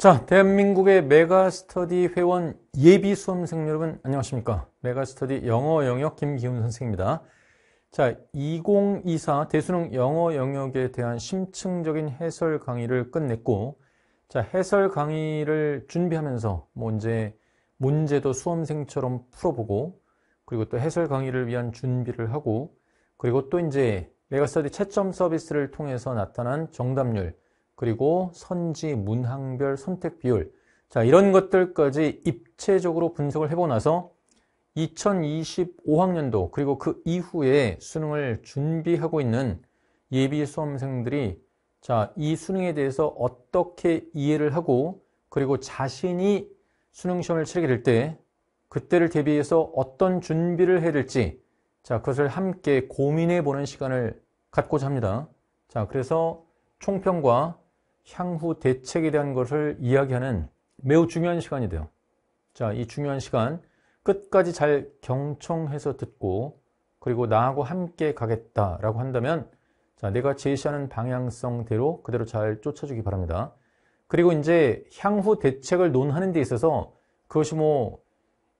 자, 대한민국의 메가스터디 회원 예비 수험생 여러분 안녕하십니까? 메가스터디 영어 영역 김기훈 선생입니다. 자, 2024 대수능 영어 영역에 대한 심층적인 해설 강의를 끝냈고 자, 해설 강의를 준비하면서 뭐 이제 문제도 수험생처럼 풀어보고 그리고 또 해설 강의를 위한 준비를 하고 그리고 또 이제 메가스터디 채점 서비스를 통해서 나타난 정답률 그리고 선지, 문항별, 선택 비율 자 이런 것들까지 입체적으로 분석을 해보 나서 2025학년도 그리고 그 이후에 수능을 준비하고 있는 예비 수험생들이 자, 이 수능에 대해서 어떻게 이해를 하고 그리고 자신이 수능 시험을 치르게 될 때 그때를 대비해서 어떤 준비를 해야 될지 자, 그것을 함께 고민해 보는 시간을 갖고자 합니다. 자, 그래서 총평과 향후 대책에 대한 것을 이야기하는 매우 중요한 시간이 돼요. 자, 이 중요한 시간 끝까지 잘 경청해서 듣고 그리고 나하고 함께 가겠다라고 한다면 자, 내가 제시하는 방향성대로 그대로 잘 쫓아주기 바랍니다. 그리고 이제 향후 대책을 논하는 데 있어서 그것이 뭐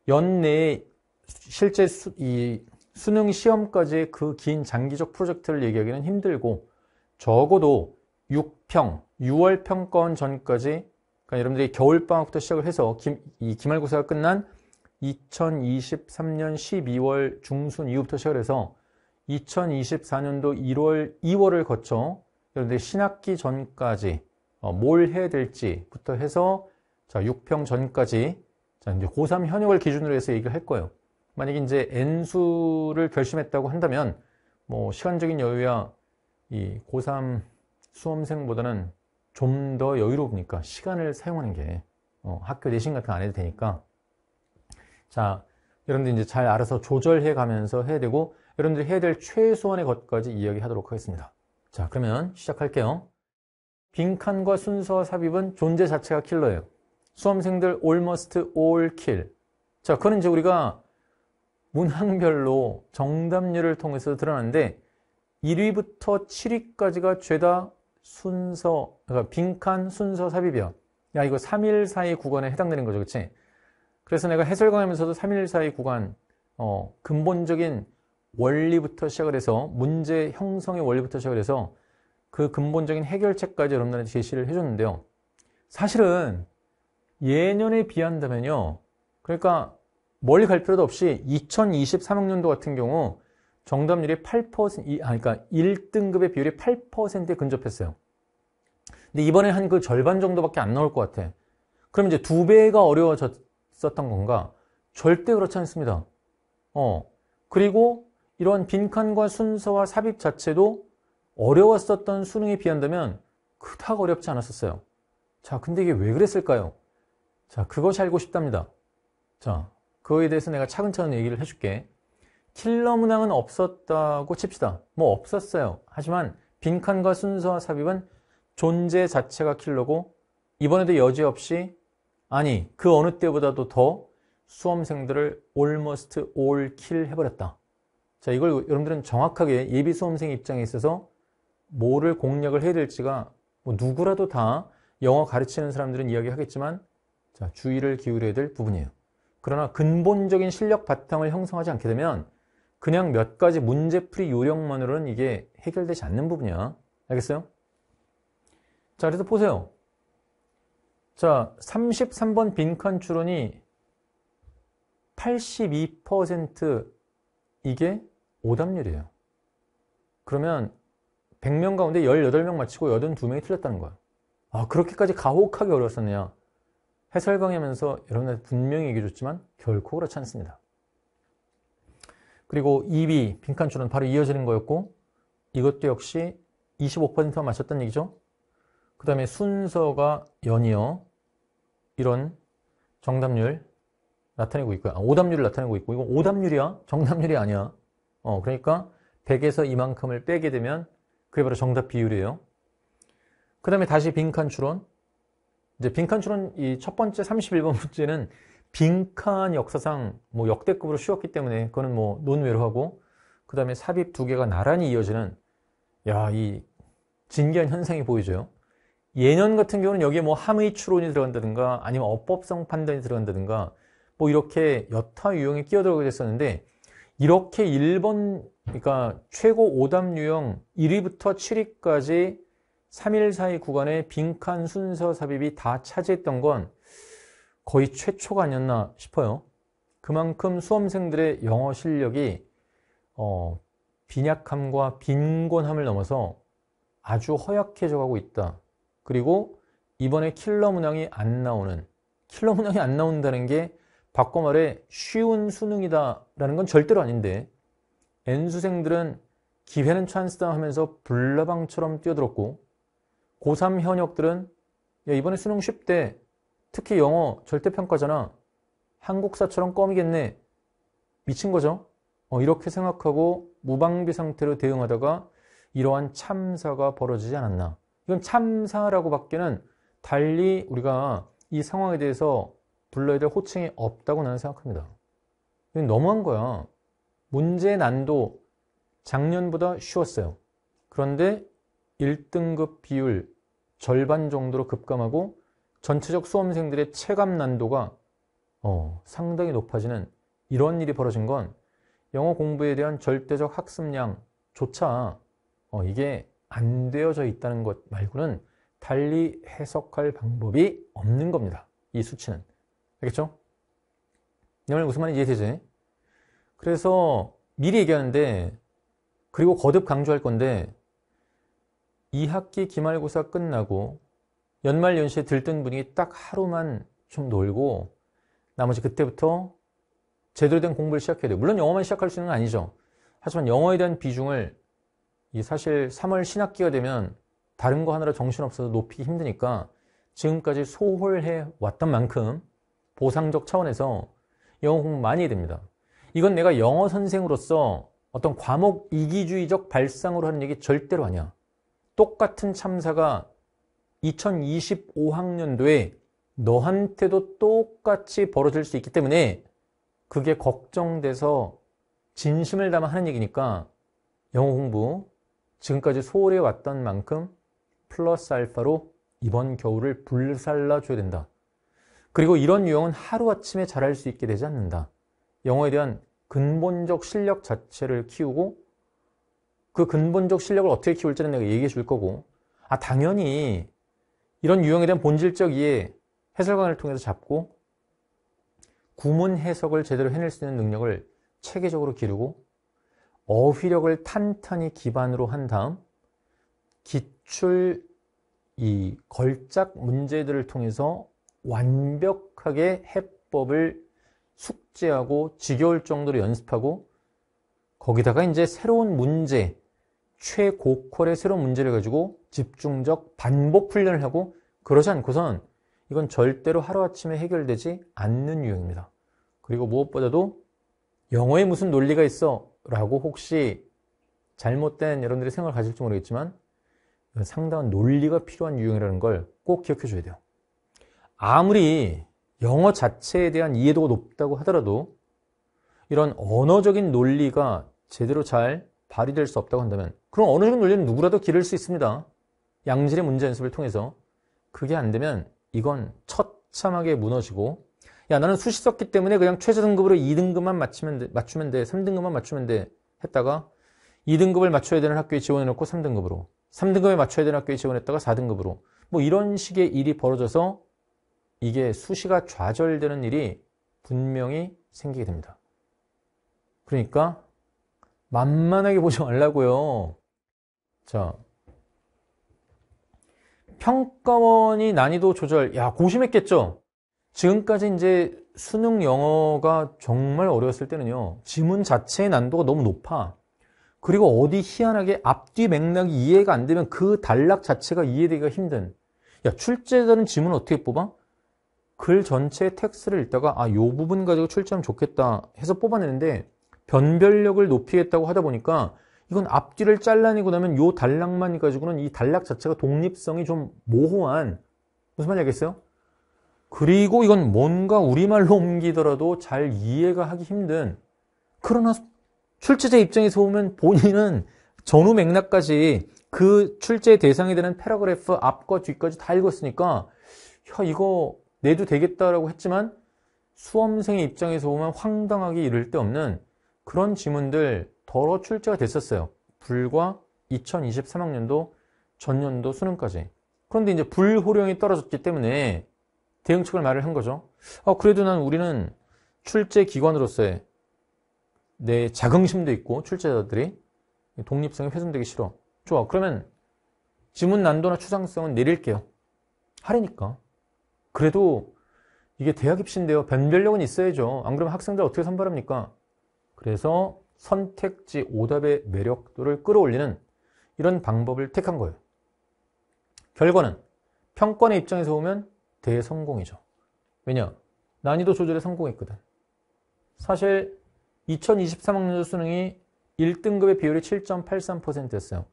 연내에 실제 수, 이 수능 시험까지의 그 긴 장기적 프로젝트를 얘기하기는 힘들고 적어도 6 평, 6월 평가원 전까지 그러니까 여러분들이 겨울방학부터 시작을 해서 김, 이 기말고사가 끝난 2023년 12월 중순 이후부터 시작을 해서 2024년도 1월, 2월을 거쳐 여러분들이 신학기 전까지 어, 뭘 해야 될지부터 해서 자, 6평 전까지 자, 이제 고3 현역을 기준으로 해서 얘기를 할 거예요. 만약에 이제 N수를 결심했다고 한다면 뭐 시간적인 여유야 이 고3 수험생보다는 좀 더여유롭니까 시간을 사용하는 게 어, 학교 내신 같은 거 안 해도 되니까 자 여러분들 이제 잘 알아서 조절해 가면서 해야 되고 여러분들이 해야 될 최소한의 것까지 이야기하도록 하겠습니다. 자 그러면 시작할게요. 빈칸과 순서와 삽입은 존재 자체가 킬러예요. 수험생들 almost all kill. 자 그건 이제 우리가 문항별로 정답률을 통해서 드러나는데 1위부터 7위까지가 죄다 순서, 그러니까 빈칸 순서 삽입이요 야, 이거 3일 사이 구간에 해당되는 거죠. 그치? 그래서 내가 해설 강하면서도 3일 사이 구간, 어, 근본적인 원리부터 시작을 해서 문제 형성의 원리부터 시작을 해서 그 근본적인 해결책까지 여러분들한테 제시를 해줬는데요. 사실은 예년에 비한다면요. 그러니까 멀리 갈 필요도 없이 2023학년도 같은 경우 정답률이 8% 아, 그러니까 1등급의 비율이 8%에 근접했어요. 근데 이번에 한 그 절반 정도밖에 안 나올 것 같아. 그럼 이제 두 배가 어려워졌었던 건가? 절대 그렇지 않습니다. 어. 그리고 이러한 빈칸과 순서와 삽입 자체도 어려웠었던 수능에 비한다면 그닥 어렵지 않았었어요. 자, 근데 이게 왜 그랬을까요? 자, 그것이 알고 싶답니다. 자, 그거에 대해서 내가 차근차근 얘기를 해줄게. 킬러 문항은 없었다고 칩시다. 뭐 없었어요. 하지만 빈칸과 순서와 삽입은 존재 자체가 킬러고 이번에도 여지없이 아니 그 어느 때보다도 더 수험생들을 almost all kill 해버렸다. 자 이걸 여러분들은 정확하게 예비 수험생 입장에 있어서 뭐를 공략을 해야 될지가 뭐 누구라도 다 영어 가르치는 사람들은 이야기하겠지만 자 주의를 기울여야 될 부분이에요. 그러나 근본적인 실력 바탕을 형성하지 않게 되면 그냥 몇 가지 문제풀이 요령만으로는 이게 해결되지 않는 부분이야. 알겠어요? 자, 그래서 보세요. 자, 33번 빈칸 추론이 82% 이게 오답률이에요. 그러면 100명 가운데 18명 맞히고 82명이 틀렸다는 거야. 아, 그렇게까지 가혹하게 어려웠었느냐. 해설 강의하면서 여러분한테 분명히 얘기해줬지만 결코 그렇지 않습니다. 그리고 2위 빈칸출은 바로 이어지는 거였고 이것도 역시 25%만 맞췄다는 얘기죠. 그 다음에 순서가 연이어 이런 정답률 나타내고 있고요. 아, 오답률을 나타내고 있고 이거 오답률이야? 정답률이 아니야. 어 그러니까 100에서 이만큼을 빼게 되면 그게 바로 정답 비율이에요. 그 다음에 다시 빈칸 추론 이제 빈칸 추론 이 첫 번째 31번 문제는 빈칸 역사상 뭐 역대급으로 쉬웠기 때문에 그거는 뭐 논외로 하고 그 다음에 삽입 두 개가 나란히 이어지는 야 이 진기한 현상이 보이죠. 예년 같은 경우는 여기에 뭐 함의 추론이 들어간다든가 아니면 어법성 판단이 들어간다든가 뭐 이렇게 여타 유형에 끼어들어가게 됐었는데 이렇게 1번 그러니까 최고 오답 유형 1위부터 7위까지 3일 사이 구간에 빈칸 순서 삽입이 다 차지했던 건 거의 최초가 아니었나 싶어요. 그만큼 수험생들의 영어 실력이 어, 빈약함과 빈곤함을 넘어서 아주 허약해져 가고 있다. 그리고 이번에 킬러 문항이 안 나오는 킬러 문항이 안 나온다는 게 바꿔 말해 쉬운 수능이다 라는 건 절대로 아닌데 N수생들은 기회는 찬스다 하면서 불나방처럼 뛰어들었고 고3 현역들은 야 이번에 수능 쉽대 특히 영어 절대평가잖아. 한국사처럼 껌이겠네. 미친 거죠. 어, 이렇게 생각하고 무방비 상태로 대응하다가 이러한 참사가 벌어지지 않았나. 이건 참사라고 밖에는 달리 우리가 이 상황에 대해서 불러야 될 호칭이 없다고 나는 생각합니다. 이건 너무한 거야. 문제 난도 작년보다 쉬웠어요. 그런데 1등급 비율 절반 정도로 급감하고 전체적 수험생들의 체감 난도가 어, 상당히 높아지는 이런 일이 벌어진 건 영어 공부에 대한 절대적 학습량조차 어, 이게 안 되어져 있다는 것 말고는 달리 해석할 방법이 없는 겁니다. 이 수치는. 알겠죠? 내말 무슨 말인지 이해되지? 그래서 미리 얘기하는데 그리고 거듭 강조할 건데 2학기 기말고사 끝나고 연말 연시에 들뜬 분위기딱 하루만 좀 놀고 나머지 그때부터 제대로 된 공부를 시작해야 돼요. 물론 영어만 시작할 수는 있건 아니죠. 하지만 영어에 대한 비중을 이 사실 3월 신학기가 되면 다른 거 하나로 정신없어서 높이기 힘드니까 지금까지 소홀해 왔던 만큼 보상적 차원에서 영어 공부 많이 해야 됩니다. 이건 내가 영어 선생으로서 어떤 과목 이기주의적 발상으로 하는 얘기 절대로 아니야. 똑같은 참사가 2025학년도에 너한테도 똑같이 벌어질 수 있기 때문에 그게 걱정돼서 진심을 담아 하는 얘기니까 영어 공부 지금까지 소홀해 왔던 만큼 플러스 알파로 이번 겨울을 불살라 줘야 된다. 그리고 이런 유형은 하루아침에 잘할 수 있게 되지 않는다. 영어에 대한 근본적 실력 자체를 키우고 그 근본적 실력을 어떻게 키울지는 내가 얘기해 줄 거고 아 당연히 이런 유형에 대한 본질적 이해, 해설관을 통해서 잡고 구문 해석을 제대로 해낼 수 있는 능력을 체계적으로 기르고 어휘력을 탄탄히 기반으로 한 다음 기출 이 걸작 문제들을 통해서 완벽하게 해법을 숙제하고 지겨울 정도로 연습하고 거기다가 이제 새로운 문제, 최고퀄의 새로운 문제를 가지고 집중적 반복 훈련을 하고 그러지 않고선 이건 절대로 하루아침에 해결되지 않는 유형입니다. 그리고 무엇보다도 영어에 무슨 논리가 있어 라고 혹시 잘못된 여러분들의 생각을 가질지 모르겠지만 상당한 논리가 필요한 유형이라는 걸 꼭 기억해 줘야 돼요. 아무리 영어 자체에 대한 이해도가 높다고 하더라도 이런 언어적인 논리가 제대로 잘 발휘될 수 없다고 한다면 그럼 언어적인 논리는 누구라도 기를 수 있습니다. 양질의 문제 연습을 통해서 그게 안 되면 이건 처참하게 무너지고 야 나는 수시 썼기 때문에 그냥 최저등급으로 2등급만 맞추면 돼, 맞추면 돼 3등급만 맞추면 돼 했다가 2등급을 맞춰야 되는 학교에 지원해놓고 3등급으로 3등급에 맞춰야 되는 학교에 지원했다가 4등급으로 뭐 이런 식의 일이 벌어져서 이게 수시가 좌절되는 일이 분명히 생기게 됩니다. 그러니까 만만하게 보지 말라고요. 자, 평가원이 난이도 조절, 야, 고심했겠죠? 지금까지 이제 수능 영어가 정말 어려웠을 때는요, 지문 자체의 난도가 너무 높아. 그리고 어디 희한하게 앞뒤 맥락이 이해가 안 되면 그 단락 자체가 이해되기가 힘든. 야, 출제자는 지문 어떻게 뽑아? 글 전체 텍스트를 읽다가, 아, 요 부분 가지고 출제하면 좋겠다 해서 뽑아내는데, 변별력을 높이겠다고 하다 보니까 이건 앞뒤를 잘라내고 나면 요 단락만 가지고는 이 단락 자체가 독립성이 좀 모호한 무슨 말인지 알겠어요? 그리고 이건 뭔가 우리말로 옮기더라도 잘 이해가 하기 힘든 그러나 출제자 입장에서 보면 본인은 전후 맥락까지 그 출제 대상이 되는 패러그래프 앞과 뒤까지 다 읽었으니까 야 이거 내도 되겠다라고 했지만 수험생의 입장에서 보면 황당하게 이를 데 없는 그런 지문들 더러 출제가 됐었어요. 불과 2023학년도 전년도 수능까지. 그런데 이제 불호령이 떨어졌기 때문에 대응책을 말을 한 거죠. 어, 그래도 난 우리는 출제 기관으로서의 내 자긍심도 있고 출제자들이 독립성이 훼손되기 싫어. 좋아. 그러면 지문 난도나 추상성은 내릴게요. 하려니까. 그래도 이게 대학 입시인데요. 변별력은 있어야죠. 안 그러면 학생들 어떻게 선발합니까? 그래서 선택지 오답의 매력도를 끌어올리는 이런 방법을 택한 거예요. 결과는 평권의 입장에서 보면 대성공이죠. 왜냐? 난이도 조절에 성공했거든. 사실 2023학년도 수능이 1등급의 비율이 7.83%였어요.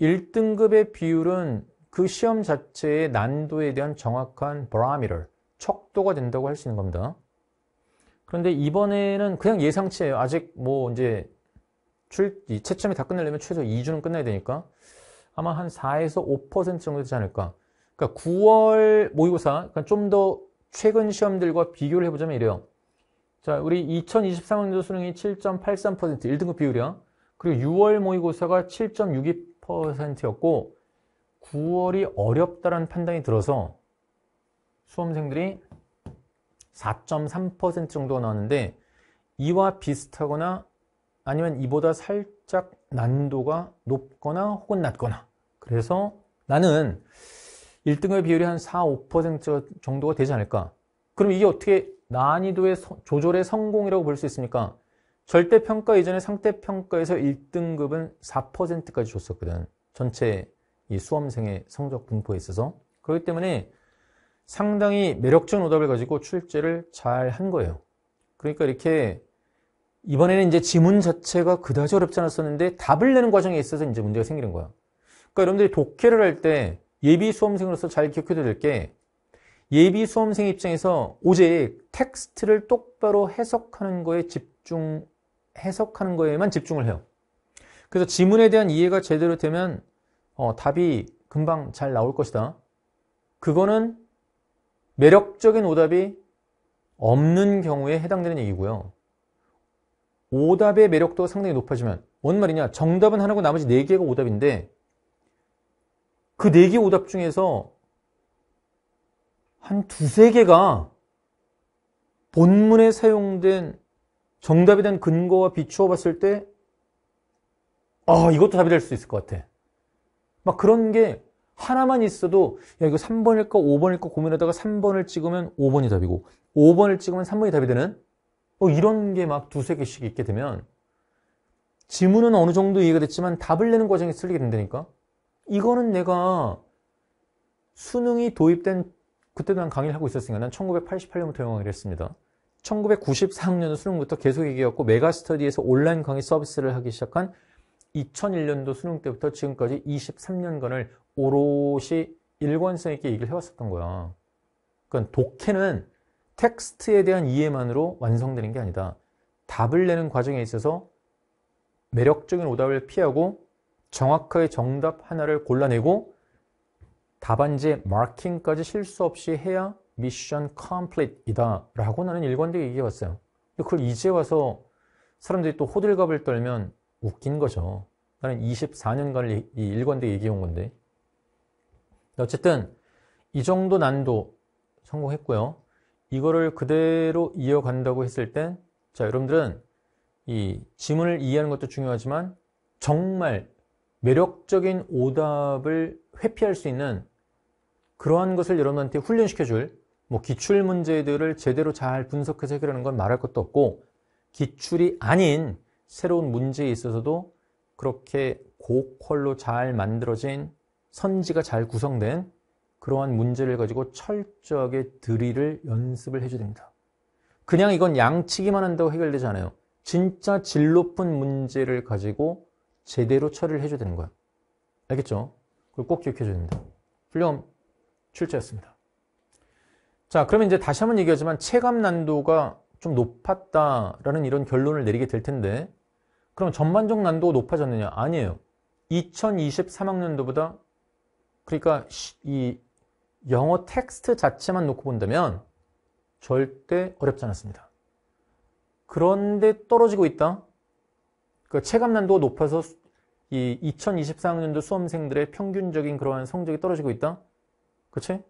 1등급의 비율은 그 시험 자체의 난도에 대한 정확한 바라미를 척도가 된다고 할 수 있는 겁니다. 그런데 이번에는 그냥 예상치예요. 아직 뭐 이제 출, 이 채점이 다 끝내려면 최소 2주는 끝내야 되니까 아마 한 4에서 5% 정도 되지 않을까. 그러니까 9월 모의고사, 그러니까 좀더 최근 시험들과 비교를 해보자면 이래요. 자, 우리 2023학년도 수능이 7.83%, 1등급 비율이야. 그리고 6월 모의고사가 7.62%였고 9월이 어렵다라는 판단이 들어서 수험생들이 4.3% 정도 나왔는데 이와 비슷하거나 아니면 이보다 살짝 난도가 높거나 혹은 낮거나 그래서 나는 1등급 비율이 한 4, 5% 정도가 되지 않을까 그럼 이게 어떻게 난이도의 조절의 성공이라고 볼 수 있습니까? 절대평가 이전에 상대평가에서 1등급은 4%까지 줬었거든 전체 이 수험생의 성적 분포에 있어서 그렇기 때문에 상당히 매력적인 오답을 가지고 출제를 잘 한 거예요. 그러니까 이렇게 이번에는 이제 지문 자체가 그다지 어렵지 않았었는데 답을 내는 과정에 있어서 이제 문제가 생기는 거야. 그러니까 여러분들이 독해를 할 때 예비 수험생으로서 잘 기억해둬야 될게 예비 수험생 입장에서 오직 텍스트를 똑바로 해석하는 거에 집중, 해석하는 거에만 집중을 해요. 그래서 지문에 대한 이해가 제대로 되면 어, 답이 금방 잘 나올 것이다. 그거는 매력적인 오답이 없는 경우에 해당되는 얘기고요. 오답의 매력도 가 상당히 높아지면 뭔 말이냐 정답은 하나고 나머지 4개가 오답인데 그 4개 오답 중에서 한 두세 개가 본문에 사용된 정답에 대한 근거와 비추어 봤을 때 아, 이것도 답이 될 수 있을 것 같아. 막 그런 게 하나만 있어도 야 이거 3번일까 5번일까 고민하다가 3번을 찍으면 5번이 답이고 5번을 찍으면 3번이 답이 되는 뭐 이런 게 막 두세 개씩 있게 되면 지문은 어느 정도 이해가 됐지만 답을 내는 과정에 쓰리게 된다니까 이거는 내가 수능이 도입된 그때도 난 강의를 하고 있었으니까 난 1988년부터 영어 강의를 했습니다 1994학년 수능부터 계속 얘기했고 메가스터디에서 온라인 강의 서비스를 하기 시작한 2001년도 수능 때부터 지금까지 23년간을 오롯이 일관성 있게 얘기를 해왔었던 거야. 그러니까 독해는 텍스트에 대한 이해만으로 완성되는 게 아니다. 답을 내는 과정에 있어서 매력적인 오답을 피하고 정확하게 정답 하나를 골라내고 답안지의 마킹까지 실수 없이 해야 미션 컴플릿이다 라고 나는 일관되게 얘기해 왔어요. 그걸 이제 와서 사람들이 또 호들갑을 떨면 웃긴 거죠. 나는 2 4년간 일관되게 얘기해 온 건데. 어쨌든 이 정도 난도 성공했고요. 이거를 그대로 이어간다고 했을 땐 자, 여러분들은 이 지문을 이해하는 것도 중요하지만 정말 매력적인 오답을 회피할 수 있는 그러한 것을 여러분한테 훈련시켜줄 뭐 기출 문제들을 제대로 잘 분석해서 해결하는 건 말할 것도 없고 기출이 아닌 새로운 문제에 있어서도 그렇게 고퀄로 잘 만들어진 선지가 잘 구성된 그러한 문제를 가지고 철저하게 드릴을 연습을 해줘야 됩니다. 그냥 이건 양치기만 한다고 해결되지 않아요. 진짜 질 높은 문제를 가지고 제대로 처리를 해줘야 되는 거야 알겠죠? 그걸 꼭 기억해줘야 됩니다. 훌륭한 출제였습니다. 자, 그러면 이제 다시 한번 얘기하지만 체감 난도가 좀 높았다라는 이런 결론을 내리게 될 텐데 그럼 전반적 난도가 높아졌느냐? 아니에요. 2023학년도보다 그러니까 이 영어 텍스트 자체만 놓고 본다면 절대 어렵지 않았습니다. 그런데 떨어지고 있다? 그 그러니까 체감난도가 높아서 이 2024학년도 수험생들의 평균적인 그러한 성적이 떨어지고 있다? 그치?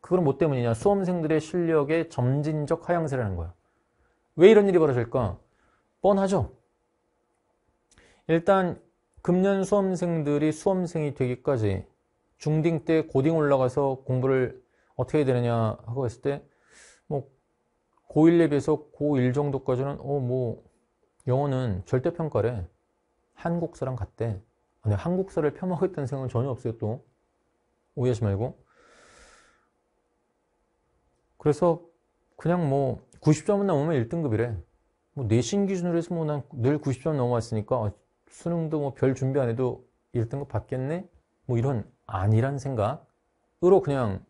그건 뭐 때문이냐? 수험생들의 실력의 점진적 하향세라는 거야. 왜 이런 일이 벌어질까? 뻔하죠? 일단 금년 수험생들이 수험생이 되기까지 중딩 때 고딩 올라가서 공부를 어떻게 해야 되느냐 하고 했을 때 뭐 고1에 비해서 고1 정도까지는 어 뭐 영어는 절대평가래 한국사랑 같대 아니 한국사를 펴먹겠다는 생각은 전혀 없어요 또 오해하지 말고 그래서 그냥 뭐 90점은 넘으면 1등급이래 뭐 내신 기준으로 해서 뭐 난 늘 90점 넘어왔으니까 아, 수능도 뭐 별 준비 안 해도 1등급 받겠네 뭐 이런 아니란 생각으로 그냥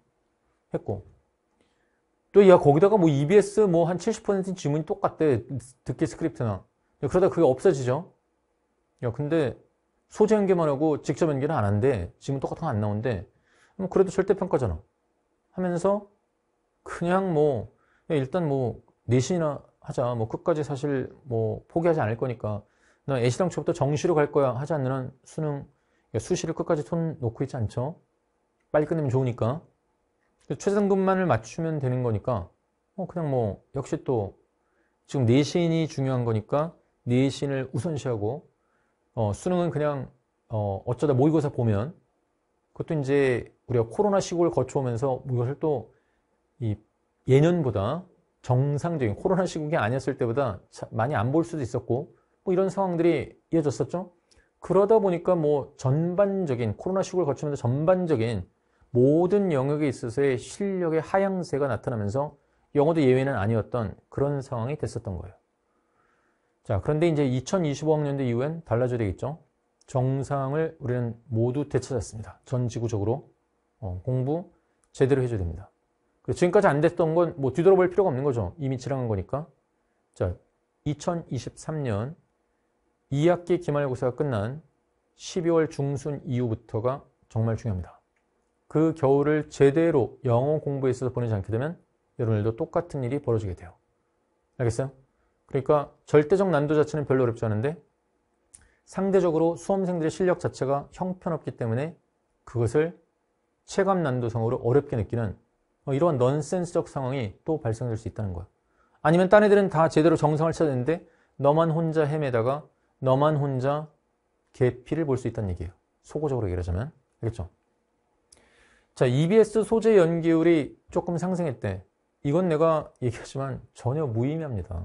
했고 또 야 거기다가 뭐 EBS 뭐 한 70% 지문이 똑같대 듣기 스크립트나 야, 그러다 그게 없어지죠 야 근데 소재 연계만 하고 직접 연계는 안 한대 지문 똑같은 거 안 나온대 뭐 그래도 절대평가잖아 하면서 그냥 뭐 일단 뭐 내신이나 하자 뭐 끝까지 사실 뭐 포기하지 않을 거니까 나 애시당초부터 정시로 갈 거야 하지 않는 한 수능 그러니까 수시를 끝까지 손 놓고 있지 않죠? 빨리 끝내면 좋으니까 최상급만을 맞추면 되는 거니까 어 그냥 뭐 역시 또 지금 내신이 중요한 거니까 내신을 우선시하고 어 수능은 그냥 어 어쩌다 모의고사 보면 그것도 이제 우리가 코로나 시국을 거쳐오면서 이것을 또 이 예년보다 정상적인 코로나 시국이 아니었을 때보다 많이 안 볼 수도 있었고 뭐 이런 상황들이 이어졌었죠. 그러다 보니까 뭐 전반적인 코로나 시국을 거치면서 전반적인 모든 영역에 있어서의 실력의 하향세가 나타나면서 영어도 예외는 아니었던 그런 상황이 됐었던 거예요. 자, 그런데 이제 2025학년도 이후엔 달라져야 되겠죠. 정상을 우리는 모두 되찾았습니다. 전 지구적으로 어, 공부 제대로 해줘야 됩니다. 지금까지 안 됐던 건 뭐 뒤돌아볼 필요가 없는 거죠. 이미 지나간 거니까. 자, 2023년 2학기 기말고사가 끝난 12월 중순 이후부터가 정말 중요합니다. 그 겨울을 제대로 영어 공부에 있어서 보내지 않게 되면 여러분들도 똑같은 일이 벌어지게 돼요. 알겠어요? 그러니까 절대적 난도 자체는 별로 어렵지 않은데 상대적으로 수험생들의 실력 자체가 형편없기 때문에 그것을 체감 난도상으로 어렵게 느끼는 어, 이러한 넌센스적 상황이 또 발생될 수 있다는 거예요. 아니면 딴 애들은 다 제대로 정상을 찾았는데 너만 혼자 헤매다가 너만 혼자 계피를볼 수 있다는 얘기예요. 소고적으로 얘기하자면. 알겠죠? 자, EBS 소재 연기율이 조금 상승했대. 이건 내가 얘기하지만 전혀 무의미합니다.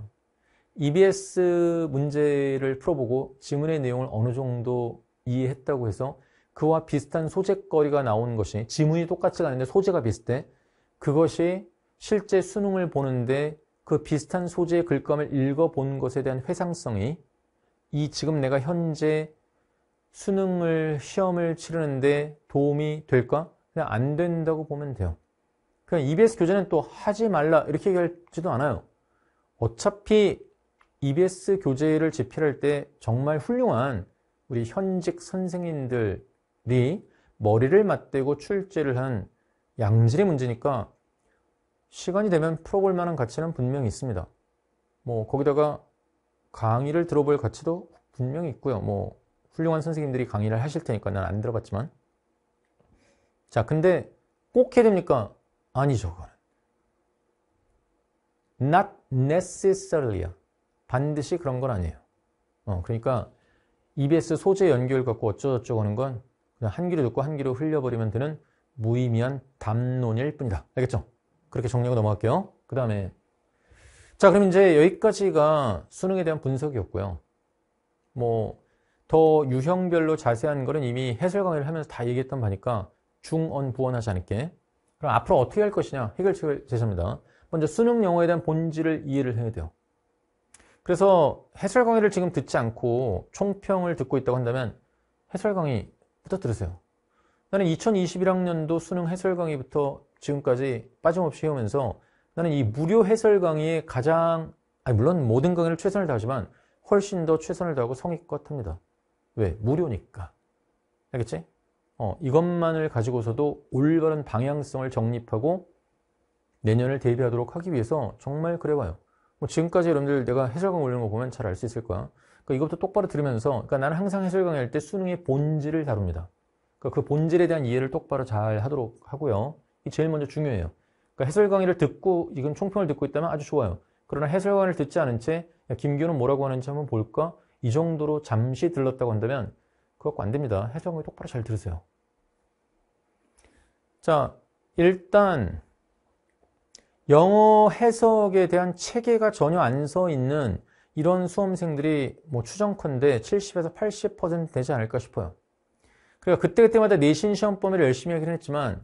EBS 문제를 풀어보고 지문의 내용을 어느 정도 이해했다고 해서 그와 비슷한 소재거리가 나오는 것이 지문이 똑같지가 않은데 소재가 비슷해. 그것이 실제 수능을 보는데 그 비슷한 소재의 글감을 읽어본 것에 대한 회상성이 이 지금 내가 현재 수능을 시험을 치르는데 도움이 될까? 그냥 안 된다고 보면 돼요. 그냥 EBS 교재는 또 하지 말라 이렇게 얘기할지도 않아요. 어차피 EBS 교재를 집필할 때 정말 훌륭한 우리 현직 선생님들이 머리를 맞대고 출제를 한 양질의 문제니까 시간이 되면 풀어볼 만한 가치는 분명히 있습니다. 뭐 거기다가 강의를 들어볼 가치도 분명히 있고요. 뭐 훌륭한 선생님들이 강의를 하실 테니까 난 안 들어봤지만 자 근데 꼭 해야 됩니까? 아니죠. 그거는. Not necessarily. 반드시 그런 건 아니에요. 어, 그러니까 EBS 소재 연결 갖고 어쩌고저쩌고 하는 건 그냥 한 귀로 듣고 한 귀로 흘려버리면 되는 무의미한 담론일 뿐이다. 알겠죠? 그렇게 정리하고 넘어갈게요. 그 다음에 자 그럼 이제 여기까지가 수능에 대한 분석이었고요 뭐 더 유형별로 자세한 거는 이미 해설 강의를 하면서 다 얘기했던 바니까 중언 부언하지 않을게 그럼 앞으로 어떻게 할 것이냐 해결책을 제시합니다 먼저 수능 영어에 대한 본질을 이해를 해야 돼요 그래서 해설 강의를 지금 듣지 않고 총평을 듣고 있다고 한다면 해설 강의 부터 들으세요 나는 2021학년도 수능 해설 강의부터 지금까지 빠짐없이 해오면서 나는 이 무료 해설 강의에 가장 아니 물론 모든 강의를 최선을 다하지만 훨씬 더 최선을 다하고 성의껏 합니다. 왜? 무료니까. 알겠지? 어, 이것만을 가지고서도 올바른 방향성을 정립하고 내년을 대비하도록 하기 위해서 정말 그래봐요. 뭐 지금까지 여러분들 내가 해설강 올리는 거 보면 잘 알 수 있을 거야. 그러니까 이것도 똑바로 들으면서 그러니까 나는 항상 해설강 할때 수능의 본질을 다룹니다. 그러니까 그 본질에 대한 이해를 똑바로 잘 하도록 하고요. 이 제일 먼저 중요해요. 그러니까 해설 강의를 듣고 이건 총평을 듣고 있다면 아주 좋아요. 그러나 해설 강의를 듣지 않은 채김규는 뭐라고 하는지 한번 볼까? 이 정도로 잠시 들렀다고 한다면 그거 안 됩니다. 해설 강의 똑바로 잘 들으세요. 자, 일단 영어 해석에 대한 체계가 전혀 안 서 있는 이런 수험생들이 뭐 추정컨대 70에서 80% 되지 않을까 싶어요. 그러니까 그때그때마다 내신 시험 범위를 열심히 하긴 했지만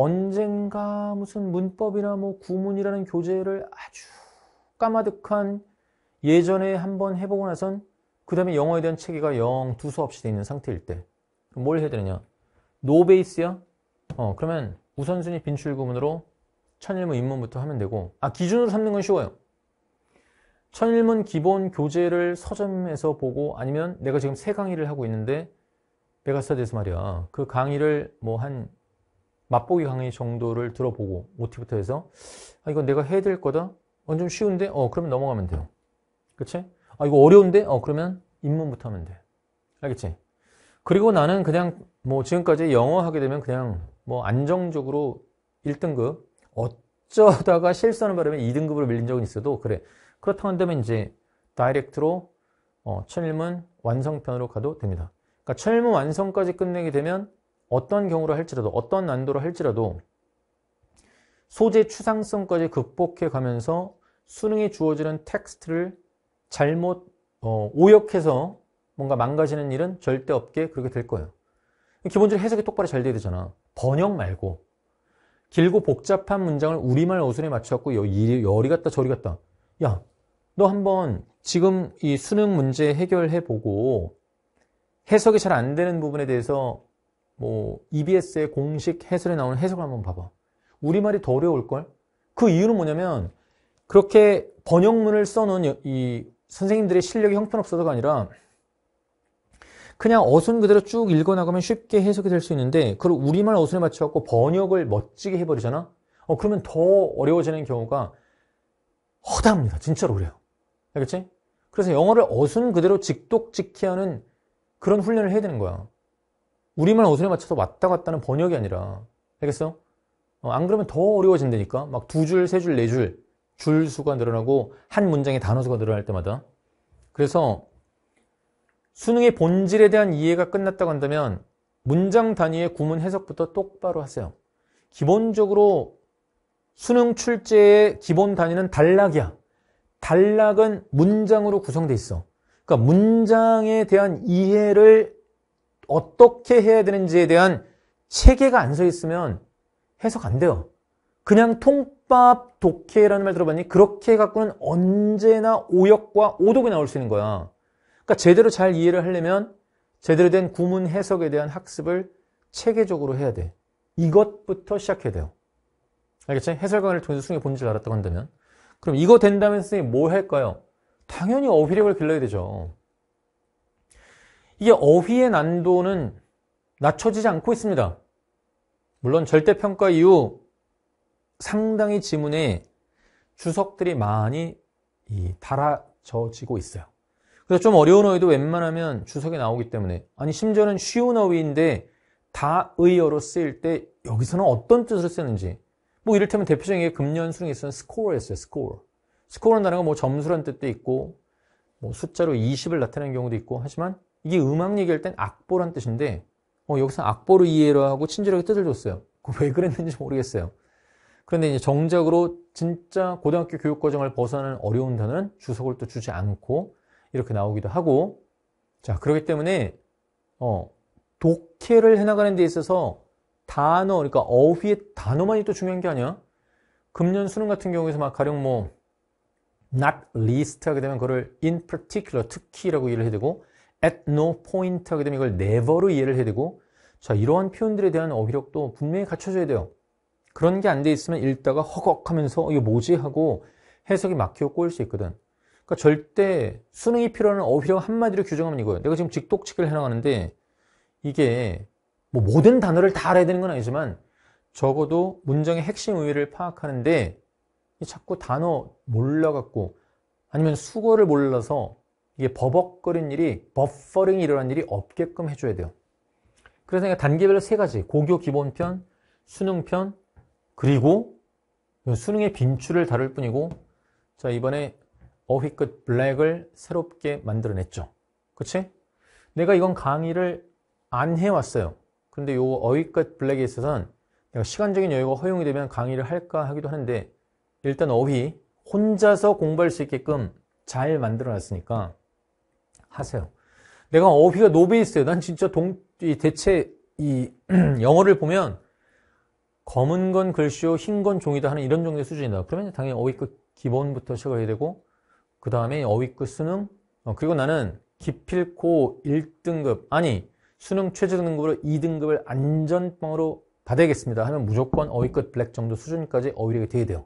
언젠가 무슨 문법이나 뭐 구문이라는 교재를 아주 까마득한 예전에 한번 해보고 나선 그 다음에 영어에 대한 체계가 영 두서없이 되어 있는 상태일 때 뭘 해야 되느냐 노베이스야? 어 그러면 우선순위 빈출 구문으로 천일문 입문부터 하면 되고 아 기준으로 삼는 건 쉬워요 천일문 기본 교재를 서점에서 보고 아니면 내가 지금 세 강의를 하고 있는데 베가스타드에서 말이야 그 강의를 뭐한 맛보기 강의 정도를 들어보고 OT부터 해서 아 이건 내가 해야 될 거다 어, 좀 쉬운데? 어 그러면 넘어가면 돼요 그치? 아 이거 어려운데? 어 그러면 입문부터 하면 돼 알겠지? 그리고 나는 그냥 뭐 지금까지 영어 하게 되면 그냥 뭐 안정적으로 1등급 어쩌다가 실수하는 바람에 2등급으로 밀린 적은 있어도 그래 그렇다고 한다면 이제 다이렉트로 어, 천일문 완성편으로 가도 됩니다 그러니까 천일문 완성까지 끝내게 되면 어떤 경우로 할지라도 어떤 난도로 할지라도 소재 추상성까지 극복해 가면서 수능에 주어지는 텍스트를 잘못 어, 오역해서 뭔가 망가지는 일은 절대 없게 그렇게 될 거예요. 기본적으로 해석이 똑바로 잘 돼야 되잖아. 번역 말고 길고 복잡한 문장을 우리말 어순에 맞춰갖고 여리 같다 저리 같다. 야, 너 한번 지금 이 수능 문제 해결해보고 해석이 잘 안 되는 부분에 대해서 뭐 EBS의 공식 해설에 나오는 해석을 한번 봐봐. 우리말이 더 어려울걸? 그 이유는 뭐냐면 그렇게 번역문을 써놓은 이 선생님들의 실력이 형편없어서가 아니라 그냥 어순 그대로 쭉 읽어나가면 쉽게 해석이 될 수 있는데 그걸 우리말 어순에 맞춰갖고 번역을 멋지게 해버리잖아? 어, 그러면 더 어려워지는 경우가 허다합니다. 진짜로 그래요. 알겠지? 그래서 영어를 어순 그대로 직독직해하는 그런 훈련을 해야 되는 거야. 우리말 어순에 맞춰서 왔다 갔다 는 번역이 아니라 알겠어? 어, 안 그러면 더 어려워진다니까 막 두 줄, 세 줄, 네 줄 줄 수가 늘어나고 한 문장의 단어 수가 늘어날 때마다 그래서 수능의 본질에 대한 이해가 끝났다고 한다면 문장 단위의 구문 해석부터 똑바로 하세요 기본적으로 수능 출제의 기본 단위는 단락이야 단락은 문장으로 구성돼 있어 그러니까 문장에 대한 이해를 어떻게 해야 되는지에 대한 체계가 안 서 있으면 해석 안 돼요. 그냥 통밥 독해라는 말 들어봤니? 그렇게 해갖고는 언제나 오역과 오독이 나올 수 있는 거야. 그러니까 제대로 잘 이해를 하려면 제대로 된 구문 해석에 대한 학습을 체계적으로 해야 돼. 이것부터 시작해야 돼요. 알겠지? 해설 강의를 통해서 수능의 본질을 알았다고 한다면. 그럼 이거 된다면 선생님 뭐 할까요? 당연히 어휘력을 길러야 되죠. 이게 어휘의 난도는 낮춰지지 않고 있습니다. 물론 절대평가 이후 상당히 지문에 주석들이 많이 달아져지고 있어요. 그래서 좀 어려운 어휘도 웬만하면 주석이 나오기 때문에 아니 심지어는 쉬운 어휘인데 다의어로 쓰일 때 여기서는 어떤 뜻으로 쓰는지 뭐 이를테면 대표적인 게 금년 수능에 있는 스코어였어요. 스코어. 스코어라는 단가뭐 점수라는 뜻도 있고 뭐 숫자로 20을 나타내는 경우도 있고 하지만 이게 음악 얘기할 땐 악보란 뜻인데 어, 여기서 악보를 이해를 하고 친절하게 뜻을 줬어요. 왜 그랬는지 모르겠어요. 그런데 이제 정작으로 진짜 고등학교 교육 과정을 벗어나는 어려운 단어는 주석을 또 주지 않고 이렇게 나오기도 하고 자 그렇기 때문에 어, 독해를 해나가는 데 있어서 단어 그러니까 어휘의 단어만이 또 중요한 게 아니야. 금년 수능 같은 경우에서 막 가령 뭐 not least 하게 되면 그거를 in particular 특히라고 이해를 해야 되고 at no point 하게 되면 이걸 never로 이해를 해야 되고 자 이러한 표현들에 대한 어휘력도 분명히 갖춰져야 돼요. 그런 게 안 돼 있으면 읽다가 허걱하면서 이거 뭐지 하고 해석이 막히고 꼬일 수 있거든. 그러니까 절대 수능이 필요한 어휘력 한마디로 규정하면 이거예요. 내가 지금 직독치을 해나가는데 이게 뭐 모든 단어를 다 알아야 되는 건 아니지만 적어도 문장의 핵심 의미를 파악하는데 자꾸 단어 몰라갖고 아니면 수거를 몰라서 이게 버벅거린 일이 버퍼링이 일어난 일이 없게끔 해줘야 돼요. 그래서 단계별로 세 가지 고교 기본편, 수능편 그리고 수능의 빈출을 다룰 뿐이고 자 이번에 어휘끝 블랙을 새롭게 만들어냈죠. 그치? 내가 이건 강의를 안 해왔어요. 근데 요 어휘끝 블랙에 있어서는 내가 시간적인 여유가 허용이 되면 강의를 할까 하기도 하는데 일단 어휘 혼자서 공부할 수 있게끔 잘 만들어놨으니까 하세요. 내가 어휘가 노베이스예요. 난 진짜 동, 이 대체 이 영어를 보면 검은 건 글씨요, 흰 건 종이다 하는 이런 정도의 수준이다. 그러면 당연히 어휘급 기본부터 시작해야 되고, 그 다음에 어휘급 수능, 어, 그리고 나는 기필코 1등급, 아니, 수능 최저등급으로 2등급을 안전빵으로 받아야겠습니다. 하면 무조건 어휘급 블랙 정도 수준까지 어휘력이 돼야 돼요.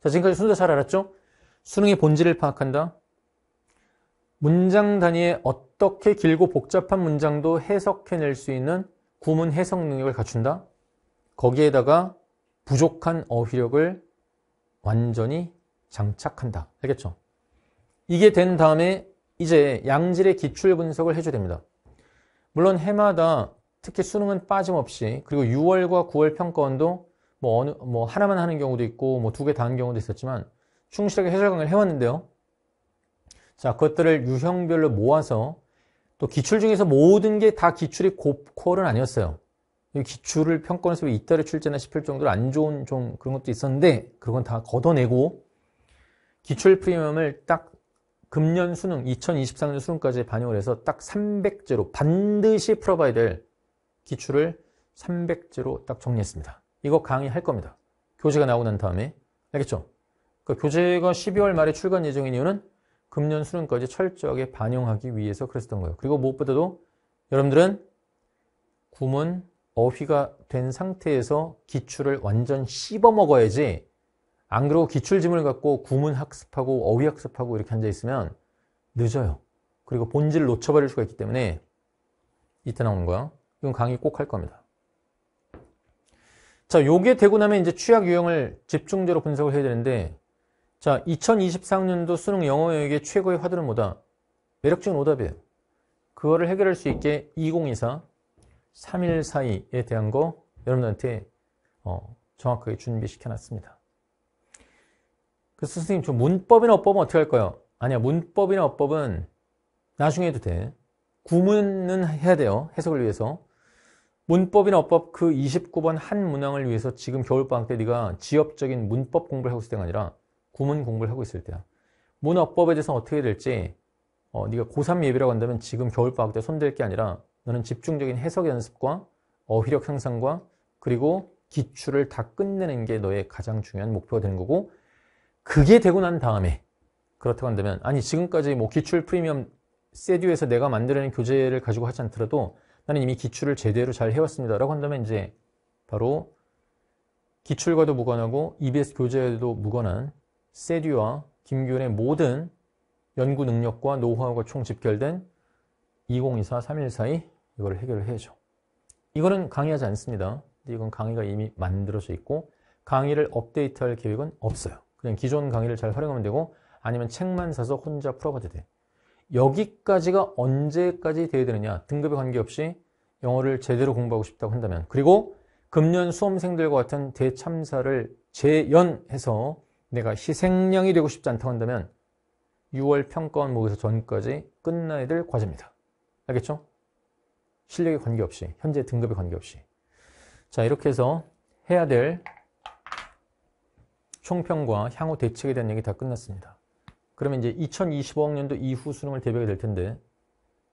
자, 지금까지 순서 잘 알았죠? 수능의 본질을 파악한다. 문장 단위에 어떻게 길고 복잡한 문장도 해석해낼 수 있는 구문 해석 능력을 갖춘다. 거기에다가 부족한 어휘력을 완전히 장착한다. 알겠죠? 이게 된 다음에 이제 양질의 기출 분석을 해줘야 됩니다. 물론 해마다 특히 수능은 빠짐없이 그리고 6월과 9월 평가원도 뭐 어느 뭐 하나만 하는 경우도 있고 뭐 두 개 다 하는 경우도 있었지만 충실하게 해설 강의를 해왔는데요. 자, 그것들을 유형별로 모아서 또 기출 중에서 모든 게 다 기출이 고퀄은 아니었어요. 기출을 평가원에서 이따에 출제나 싶을 정도로 안 좋은 좀 그런 것도 있었는데 그건 다 걷어내고 기출 프리미엄을 딱 금년 수능 2023년 수능까지 반영을 해서 딱 300제로 반드시 풀어봐야 될 기출을 300제로 딱 정리했습니다. 이거 강의할 겁니다. 교재가 나오고 난 다음에 알겠죠? 그 교재가 12월 말에 출간 예정인 이유는 금년 수능까지 철저하게 반영하기 위해서 그랬던 거예요. 그리고 무엇보다도 여러분들은 구문 어휘가 된 상태에서 기출을 완전 씹어먹어야지 안 그러고 기출 지문을 갖고 구문 학습하고 어휘 학습하고 이렇게 앉아있으면 늦어요. 그리고 본질을 놓쳐버릴 수가 있기 때문에 이때 나오는 거야. 이건 강의 꼭 할 겁니다. 자, 요게 되고 나면 이제 취약 유형을 집중적으로 분석을 해야 되는데 자, 2023년도 수능 영어 영역의 최고의 화두는 뭐다? 매력적인 오답이에요. 그거를 해결할 수 있게 2024, 3142에 대한 거 여러분들한테 어, 정확하게 준비시켜놨습니다. 그 선생님, 저 문법이나 어법은 어떻게 할거예요 아니야, 문법이나 어법은 나중에 해도 돼. 구문은 해야 돼요. 해석을 위해서. 문법이나 어법 그 29번 한 문항을 위해서 지금 겨울방학 때 네가 지엽적인 문법 공부를 하고 있을 때가 아니라 구문 공부를 하고 있을 때야. 문어법에 대해서는 어떻게 될지 어, 네가 고3 예비라고 한다면 지금 겨울방학 때 손댈 게 아니라 너는 집중적인 해석 연습과 어휘력 향상과 그리고 기출을 다 끝내는 게 너의 가장 중요한 목표가 되는 거고 그게 되고 난 다음에 그렇다고 한다면 아니 지금까지 뭐 기출 프리미엄 세듀에서 내가 만들어낸 교재를 가지고 하지 않더라도 나는 이미 기출을 제대로 잘 해왔습니다 라고 한다면 이제 바로 기출과도 무관하고 EBS 교재에도 무관한 세류와 김규현의 모든 연구 능력과 노하우가 총집결된 2024, 3142 이거를 해결을 해야죠. 이거는 강의하지 않습니다. 이건 강의가 이미 만들어져 있고 강의를 업데이트할 계획은 없어요. 그냥 기존 강의를 잘 활용하면 되고 아니면 책만 사서 혼자 풀어봐도 돼. 여기까지가 언제까지 돼야 되느냐 등급에 관계없이 영어를 제대로 공부하고 싶다고 한다면 그리고 금년 수험생들과 같은 대참사를 재연해서 내가 희생양이 되고 싶지 않다고 한다면 6월 평가원 모의서 전까지 끝나야 될 과제입니다. 알겠죠? 실력에 관계없이, 현재 등급에 관계없이. 자, 이렇게 해서 해야 될 총평과 향후 대책에 대한 얘기 다 끝났습니다. 그러면 이제 2025학년도 이후 수능을 대비하게 될 텐데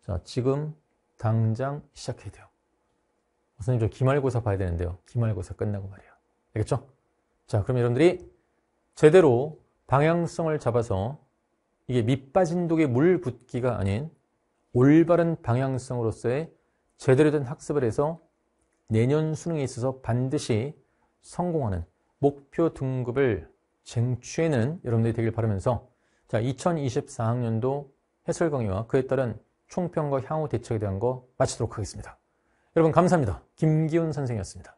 자, 지금 당장 시작해야 돼요. 선생님 저 기말고사 봐야 되는데요. 기말고사 끝나고 말이야. 알겠죠? 자, 그럼 여러분들이 제대로 방향성을 잡아서 이게 밑빠진 독에 물 붓기가 아닌 올바른 방향성으로서의 제대로 된 학습을 해서 내년 수능에 있어서 반드시 성공하는 목표 등급을 쟁취해는 여러분들이 되길 바라면서 자 2024학년도 해설 강의와 그에 따른 총평과 향후 대책에 대한 거 마치도록 하겠습니다. 여러분 감사합니다. 김기훈 선생이었습니다.